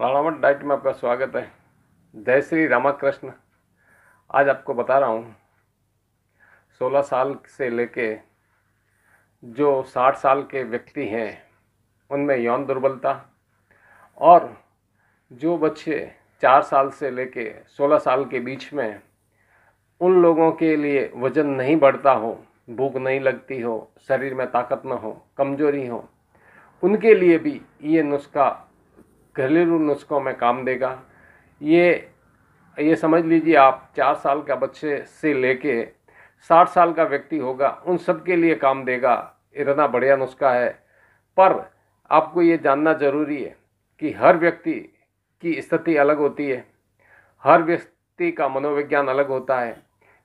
रामावट diet में आपका स्वागत है जय श्री रामाकृष्ण आज आपको बता रहा हूँ 16 साल से लेके जो 60 साल के व्यक्ति हैं उनमें यौन दुर्बलता और जो बच्चे 4 साल से लेके 16 साल के बीच में उन लोगों के लिए वज़न नहीं बढ़ता हो भूख नहीं लगती हो शरीर में ताकत न हो कमज़ोरी हो उनके लिए भी ये नुस्खा घरेलू नुस्खों में काम देगा ये ये समझ लीजिए आप चार साल का बच्चे से लेके साठ साल का व्यक्ति होगा उन सब के लिए काम देगा इतना बढ़िया नुस्खा है पर आपको ये जानना जरूरी है कि हर व्यक्ति की स्थिति अलग होती है हर व्यक्ति का मनोविज्ञान अलग होता है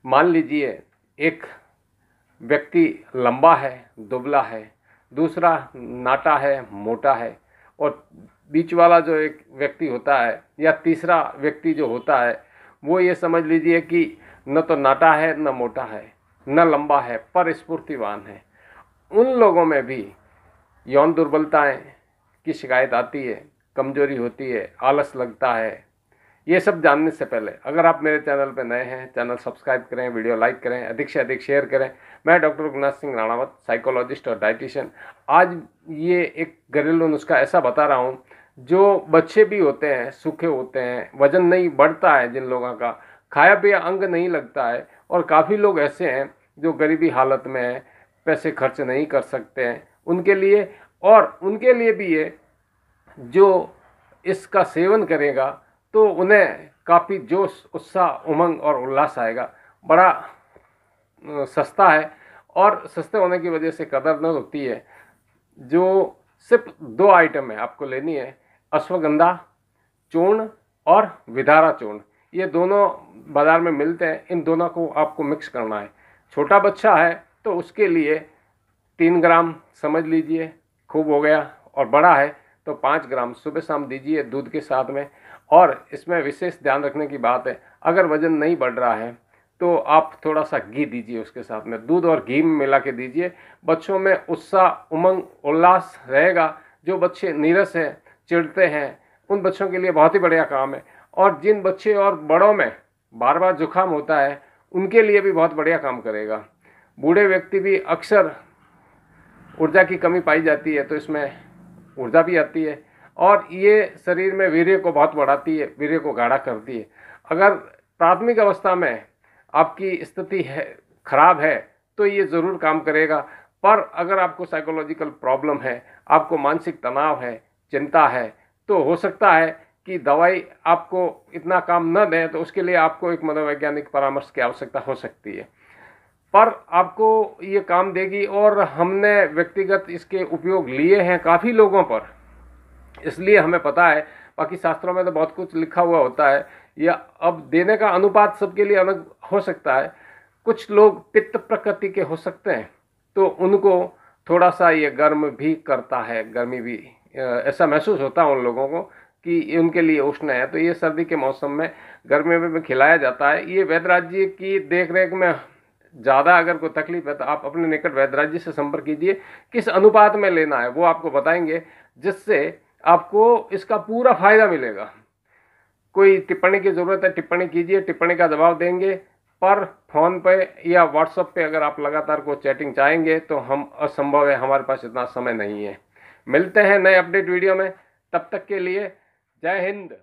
मान लीजिए एक व्यक्ति लंबा है दुबला है दूसरा नाटा है मोटा है और बीच वाला जो एक व्यक्ति होता है या तीसरा व्यक्ति जो होता है वो ये समझ लीजिए कि न तो नाटा है न मोटा है न लंबा है पर स्फूर्तिवान है उन लोगों में भी यौन दुर्बलताएं की शिकायत आती है कमजोरी होती है आलस लगता है ये सब जानने से पहले अगर आप मेरे चैनल पर नए हैं चैनल सब्सक्राइब करें वीडियो लाइक करें अधिक से अधिक शेयर करें मैं डॉक्टर रघुनाथ सिंह राणावत साइकोलॉजिस्ट और डाइटिशियन आज ये एक घरेलू नुस्खा ऐसा बता रहा हूँ जो बच्चे भी होते हैं सूखे होते हैं वजन नहीं बढ़ता है जिन लोगों का खाया पिया अंग नहीं लगता है और काफ़ी लोग ऐसे हैं जो गरीबी हालत में हैं पैसे खर्च नहीं कर सकते हैं उनके लिए और उनके लिए भी ये जो इसका सेवन करेगा तो उन्हें काफ़ी जोश उत्साह उमंग और उल्लास आएगा बड़ा सस्ता है और सस्ते होने की वजह से कदर न होती है जो सिर्फ दो आइटम है आपको लेनी है अश्वगंधा चूर्ण और विधारा चूर्ण ये दोनों बाज़ार में मिलते हैं इन दोनों को आपको मिक्स करना है छोटा बच्चा है तो उसके लिए तीन ग्राम समझ लीजिए खूब हो गया और बड़ा है तो पाँच ग्राम सुबह शाम दीजिए दूध के साथ में और इसमें विशेष ध्यान रखने की बात है अगर वज़न नहीं बढ़ रहा है तो आप थोड़ा सा घी दीजिए उसके साथ में दूध और घी में मिला के दीजिए बच्चों में उत्साह उमंग उल्लास रहेगा जो बच्चे नीरस हैं चिढ़ते हैं उन बच्चों के लिए बहुत ही बढ़िया काम है और जिन बच्चे और बड़ों में बार बार जुकाम होता है उनके लिए भी बहुत बढ़िया काम करेगा बूढ़े व्यक्ति भी अक्सर ऊर्जा की कमी पाई जाती है तो इसमें ऊर्जा भी आती है और ये शरीर में वीर्य को बहुत बढ़ाती है वीर्य को गाढ़ा करती है अगर प्राथमिक अवस्था में आपकी स्थिति है खराब है तो ये ज़रूर काम करेगा पर अगर आपको साइकोलॉजिकल प्रॉब्लम है आपको मानसिक तनाव है चिंता है तो हो सकता है कि दवाई आपको इतना काम न दें तो उसके लिए आपको एक मनोवैज्ञानिक परामर्श की आवश्यकता हो सकती है पर आपको ये काम देगी और हमने व्यक्तिगत इसके उपयोग लिए हैं काफ़ी लोगों पर इसलिए हमें पता है बाकी शास्त्रों में तो बहुत कुछ लिखा हुआ होता है या अब देने का अनुपात सबके लिए अलग हो सकता है कुछ लोग पित्त प्रकृति के हो सकते हैं तो उनको थोड़ा सा ये गर्म भी करता है गर्मी भी ऐसा महसूस होता है उन लोगों को कि उनके लिए उष्ण है तो ये सर्दी के मौसम में गर्मियों में खिलाया जाता है ये राज्य की देख रेख में ज़्यादा अगर कोई तकलीफ है तो आप अपने निकट राज्य से संपर्क कीजिए किस अनुपात में लेना है वो आपको बताएंगे जिससे आपको इसका पूरा फायदा मिलेगा कोई टिप्पणी की ज़रूरत है टिप्पणी कीजिए टिप्पणी का जवाब देंगे पर फोन पे या व्हाट्सएप पे अगर आप लगातार कोई चैटिंग चाहेंगे तो हम असंभव है हमारे पास इतना समय नहीं है मिलते हैं नए अपडेट वीडियो में तब तक के लिए जय हिंद